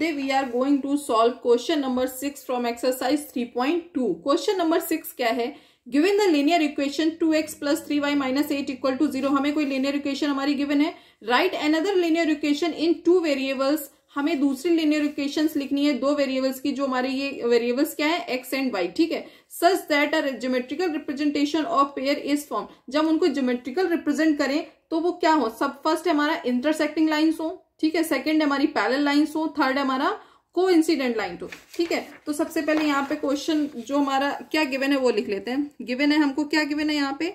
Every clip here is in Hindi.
today we are going to solve question number six from exercise three point two question number six क्या है given the linear equation two x plus three Y minus eight equal to zero हमें कोई लिनियर इक्वेशन हमारी गिवन है right another linear equation in two variables हमें दूसरी लिनियर इक्वेशन लिखनी है दो वेरिएबल्स की जो हमारे ये वेरिएबल्स क्या है एक्स एंड वाई ठीक है such that are geometrical representation of pair is form जब उनको जोमेट्रिकल रिप्रेजेंट करें तो वो क्या हो सब फर्स्ट हमारा इंटरसेक्टिंग लाइन्स हो ठीक है सेकेंड हमारी पैरल लाइन्स हो थर्ड हमारा को इंसिडेंट लाइन हो ठीक है तो सबसे पहले यहाँ पे क्वेश्चन जो हमारा क्या गिवन है वो लिख लेते हैं गिवन है हमको क्या गिवन है यहाँ पे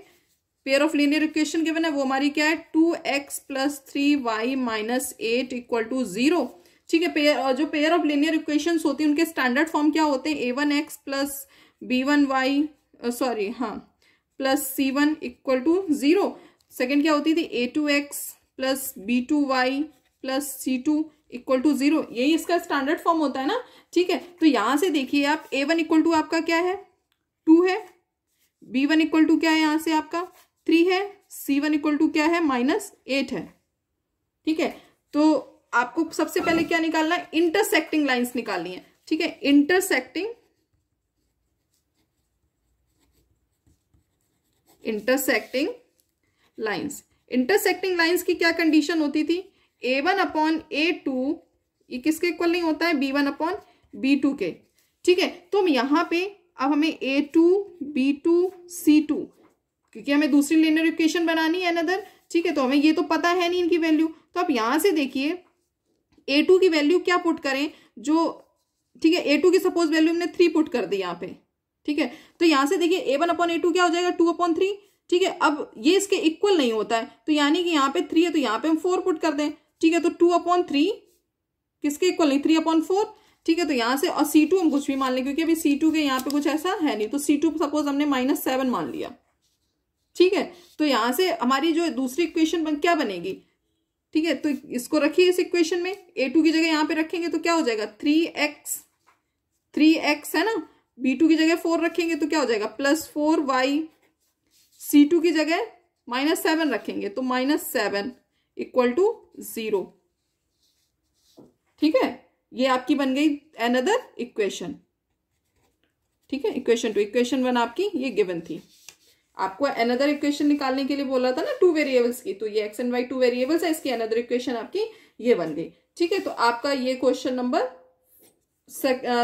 pair of linear equation given है वो हमारी क्या है two x plus three Y minus eight equal to zero ठीक है पेयर जो पेयर ऑफ लीनियर इक्वेशन होती है उनके स्टैंडर्ड फॉर्म क्या होते हैं a one x plus b one y sorry हाँ plus c one equal to zero second क्या होती थी a two x plus b two y plus c two equal to zero यही इसका स्टैंडर्ड फॉर्म होता है ना ठीक है तो यहाँ से देखिए आप ए वन इक्वल टू आपका क्या है टू है बी वन इक्वल टू क्या है यहाँ से आपका थ्री है सी वन इक्वल टू क्या है माइनस एट है ठीक है तो आपको सबसे पहले क्या निकालना है इंटरसेक्टिंग लाइन्स निकालनी है ठीक है intersecting intersecting lines intersecting lines की क्या कंडीशन होती थी a one upon A two ये किसके इक्वल नहीं होता है B one upon B two के ठीक है तो हम यहाँ पे अब हमें a two B two C two क्योंकि हमें दूसरी लेनर इक्वेशन बनानी है अनदर ठीक है तो हमें ये तो पता है नहीं इनकी वैल्यू तो आप यहाँ से देखिए ए टू की वैल्यू क्या पुट करें जो ठीक है ए टू की सपोज वैल्यू हमने थ्री पुट कर दी यहाँ पे ठीक है तो यहाँ से देखिए A one upon A two क्या हो जाएगा टू अपॉन थ्री ठीक है अब ये इसके इक्वल नहीं होता है तो यानी कि यहाँ पे थ्री है तो यहाँ पे हम फोर पुट कर दें ठीक है तो टू अपॉन थ्री किसके इक्वल नहीं थ्री अपॉन फोर ठीक है तो यहाँ से और सी टू हम कुछ भी मान लें क्योंकि अभी सी टू के यहाँ पे कुछ ऐसा है नहीं तो सी टू सपोज हमने माइनस सेवन मान लिया ठीक है तो यहाँ से हमारी जो दूसरी इक्वेशन बन, क्या बनेगी ठीक है तो इसको रखिए इस इक्वेशन में ए टू की जगह यहाँ पे रखेंगे तो क्या हो जाएगा थ्री एक्स थ्री एक्स है ना बी टू की जगह फोर रखेंगे तो क्या हो जाएगा plus four Y C two की जगह माइनस सेवन रखेंगे तो minus seven equal to zero ठीक है ये आपकी बन गई अनदर इक्वेशन ठीक है इक्वेशन टू इक्वेशन वन आपकी ये गिवन थी आपको अनदर इक्वेशन निकालने के लिए बोला था ना टू वेरिएबल्स की तो ये X and Y two variables है इसकी अनदर इक्वेशन आपकी ये बन गई ठीक है तो आपका ये क्वेश्चन नंबर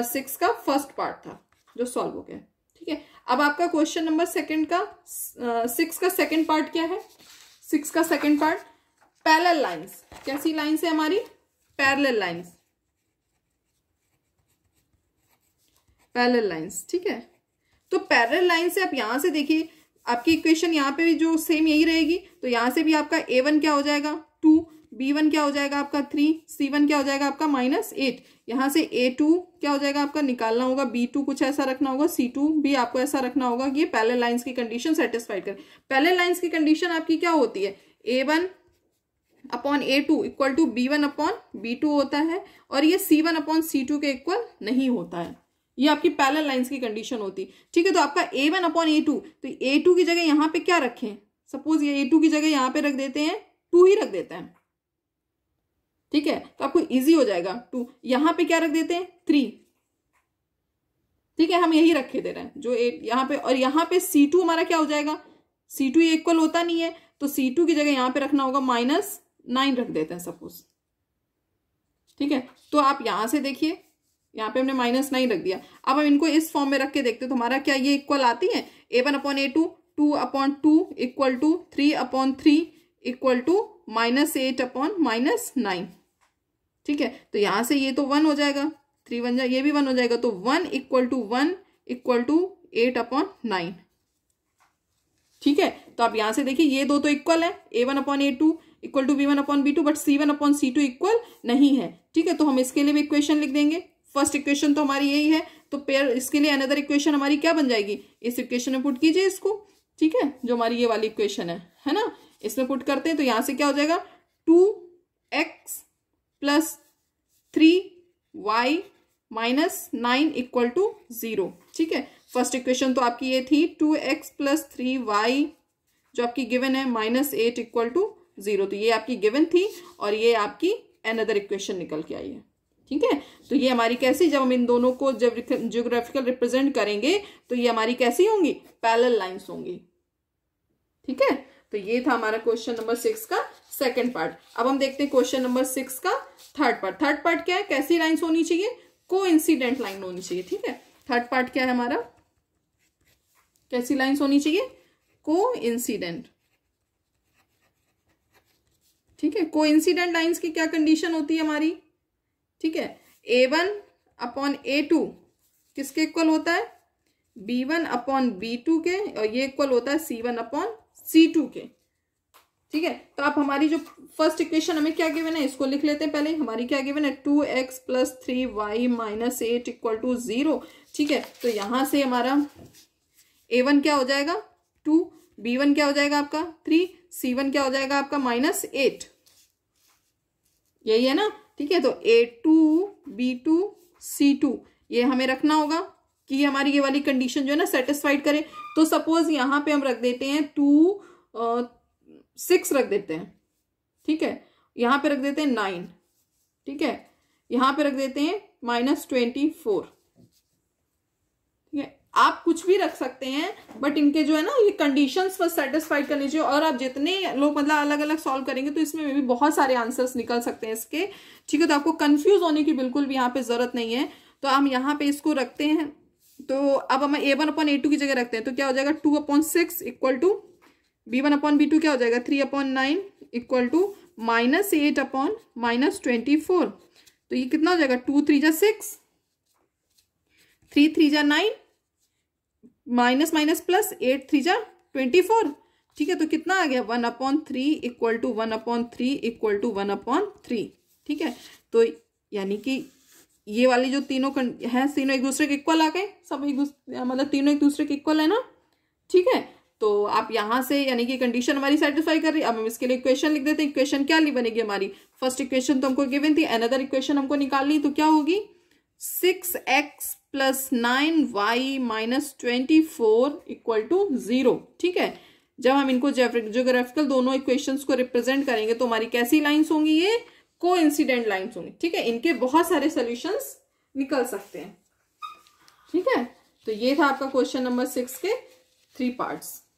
सिक्स का फर्स्ट पार्ट था जो सॉल्व हो गया ठीक है अब आपका क्वेश्चन नंबर सेकंड का सिक्स का सेकंड पार्ट क्या है सिक्स का सेकंड पार्ट पैरल लाइंस कैसी लाइंस है हमारी पैरल लाइंस पैरल लाइंस ठीक है तो पैरल लाइन से आप यहां से देखिए आपकी इक्वेशन यहां पे भी जो सेम यही रहेगी तो यहां से भी आपका ए वन क्या हो जाएगा टू बी वन क्या हो जाएगा आपका थ्री सी वन क्या हो जाएगा आपका माइनस एट यहां से ए टू क्या हो जाएगा आपका निकालना होगा बी टू कुछ ऐसा रखना होगा सी टू भी आपको ऐसा रखना होगा ये पहले लाइन्स की कंडीशन सेटिस्फाइड करें पहले लाइन्स की कंडीशन आपकी क्या होती है A one upon A two equal to B one upon B two होता है और ये C one upon C two के इक्वल नहीं होता है ये आपकी पैरल लाइंस की कंडीशन होती ठीक है तो आपका A one upon A two तो ए टू की जगह यहाँ पे क्या रखें सपोज ये ए टू की जगह यहाँ पे रख देते हैं टू ही रख देते हैं ठीक है तो आपको इजी हो जाएगा टू यहाँ पे क्या रख देते हैं थ्री ठीक है हम यही रखे दे रहे हैं जो ए यहाँ पे और यहाँ पे सी टू हमारा क्या हो जाएगा सी टू इक्वल होता नहीं है तो सी टू की जगह यहाँ पे रखना होगा माइनस नाइन रख देते हैं सपोज ठीक है तो आप यहां से देखिए यहां पे हमने माइनस नाइन रख दिया अब हम इनको इस फॉर्म में रख के देखते हैं तो हमारा क्या ये इक्वल आती है A one upon A two two upon two equal to three upon three equal to minus eight upon minus nine ठीक है तो यहां से ये तो वन हो जाएगा थ्री वन जाए ये भी वन हो जाएगा तो one equal to one equal to eight upon nine ठीक है तो आप यहां से देखिए ये दो तो इक्वल है A one upon A two equal to B one upon B two but C one upon C two equal नहीं है ठीक है तो हम इसके लिए भी इक्वेशन लिख देंगे फर्स्ट इक्वेशन तो हमारी यही है तो पेयर इसके लिए अनदर इक्वेशन हमारी क्या बन जाएगी इस इक्वेशन में पुट कीजिए इसको ठीक है जो हमारी ये वाली इक्वेशन है है ना इसमें पुट करते हैं तो यहां से क्या हो जाएगा two x plus three Y minus nine equal to zero ठीक है फर्स्ट इक्वेशन तो आपकी ये थी two x plus three Y जो आपकी गिवन है minus eight equal to zero तो ये आपकी गिवन थी और ये आपकी अनदर इक्वेशन निकल के आई है ठीक है तो ये हमारी कैसी जब हम इन दोनों को जब जियोग्राफिकल रिप्रेजेंट करेंगे तो ये हमारी कैसी होंगी पैरल लाइंस होंगी ठीक है तो ये था हमारा क्वेश्चन नंबर सिक्स का सेकंड पार्ट अब हम देखते हैं क्वेश्चन नंबर सिक्स का थर्ड पार्ट थर्ड पार्ट क्या है कैसी लाइंस होनी चाहिए को लाइन होनी चाहिए ठीक है थर्ड पार्ट क्या है हमारा कैसी लाइंस होनी चाहिए को इंसिडेंट ठीक है को इंसिडेंट लाइन्स की क्या कंडीशन होती है हमारी ठीक है A one upon A two किसके इक्वल होता है B one upon B two के और ये इक्वल होता है C one upon C two के ठीक है तो आप हमारी जो फर्स्ट इक्वेशन हमें क्या गिवन है इसको लिख लेते हैं पहले हमारी क्या गिवन है two x plus three Y minus eight equal to zero ठीक है तो यहां से हमारा ए वन क्या हो जाएगा टू बी वन क्या हो जाएगा आपका थ्री सी वन क्या हो जाएगा आपका माइनस एट यही है ना ठीक है तो A two B two C two ये हमें रखना होगा कि हमारी ये वाली कंडीशन जो है ना सेटिस्फाइड करे तो सपोज यहां पर हम रख देते हैं टू सिक्स रख देते हैं ठीक है यहाँ पे रख देते हैं नाइन ठीक है यहाँ पे रख देते हैं माइनस ट्वेंटी फोर ठीक है आप कुछ भी रख सकते हैं बट इनके जो है ना ये कंडीशंस फर्स्ट सेटिस्फाइड कर लीजिए और आप जितने लोग मतलब अलग अलग सॉल्व करेंगे तो इसमें भी बहुत सारे आंसर्स निकल सकते हैं इसके ठीक है तो आपको कंफ्यूज होने की बिल्कुल भी यहाँ पे जरूरत नहीं है तो हम यहाँ पे इसको रखते हैं तो अब हम A one upon A two की जगह रखते हैं तो क्या हो जाएगा two upon six equal to B one upon B two क्या हो जाएगा three upon nine equal to minus eight upon minus twenty four तो ये कितना हो जाएगा टू थ्री जा सिक्स थ्री थ्री जा nine minus minus plus eight three जा ट्वेंटी फोर ठीक है तो कितना आ गया one upon three equal to one upon three equal to one upon three ठीक है तो यानी कि ये वाली जो तीनों हैं तीनों एक दूसरे के इक्वल आ गए सब एक दूसरे मतलब तीनों एक दूसरे के इक्वल है ना ठीक है तो आप यहाँ से यानी कि कंडीशन हमारी सेटिस्फाई कर रही है अब हम इसके लिए इक्वेशन लिख देते हैं इक्वेशन क्या ली बनेगी हमारी फर्स्ट इक्वेशन तो हमको गिवन थी अनदर इक्वेशन हमको निकालनी तो क्या होगी six X plus nine Y minus twenty four equal to zero ठीक है जब हम इनको जोग्राफिकल दोनों इक्वेशन को रिप्रेजेंट करेंगे तो हमारी कैसी लाइन्स होंगी ये को इंसिडेंट लाइन्स होंगी ठीक है इनके बहुत सारे सोल्यूशन निकल सकते हैं ठीक है तो ये था आपका क्वेश्चन नंबर सिक्स के थ्री पार्ट्स